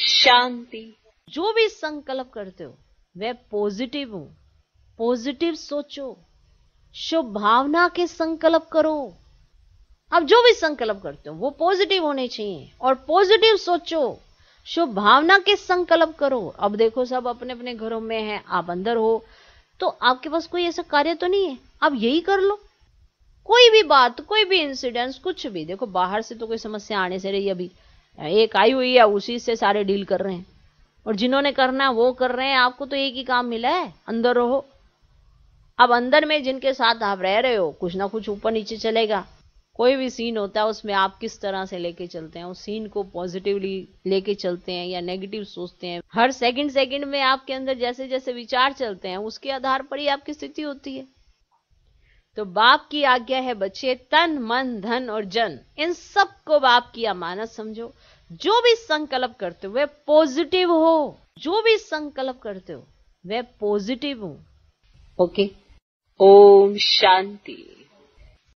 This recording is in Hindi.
शांति जो भी संकल्प करते हो वह पॉजिटिव हो पॉजिटिव सोचो शुभ भावना के संकल्प करो आप जो भी संकल्प करते हो वो पॉजिटिव होने चाहिए और पॉजिटिव सोचो शुभ भावना के संकल्प करो अब देखो सब अपने अपने घरों में है आप अंदर हो तो आपके पास कोई ऐसा कार्य तो नहीं है आप यही कर लो कोई भी बात कोई भी इंसिडेंस कुछ भी देखो बाहर से तो कोई समस्या आने से रही अभी एक आई हुई है उसी से सारे डील कर रहे हैं और जिन्होंने करना है वो कर रहे हैं आपको तो एक ही काम मिला है अंदर रहो अब अंदर में जिनके साथ आप रह रहे हो कुछ ना कुछ ऊपर नीचे चलेगा कोई भी सीन होता है उसमें आप किस तरह से लेके चलते हैं उस सीन को पॉजिटिवली लेके चलते हैं या नेगेटिव सोचते हैं हर सेकंड सेकंड में आपके अंदर जैसे जैसे विचार चलते हैं उसके आधार पर ही आपकी स्थिति होती है तो बाप की आज्ञा है बच्चे तन मन धन और जन इन सब को बाप की अमानत समझो जो भी संकल्प करते हो वह पॉजिटिव हो जो भी संकल्प करते हो वह पॉजिटिव हो ओके ओम शांति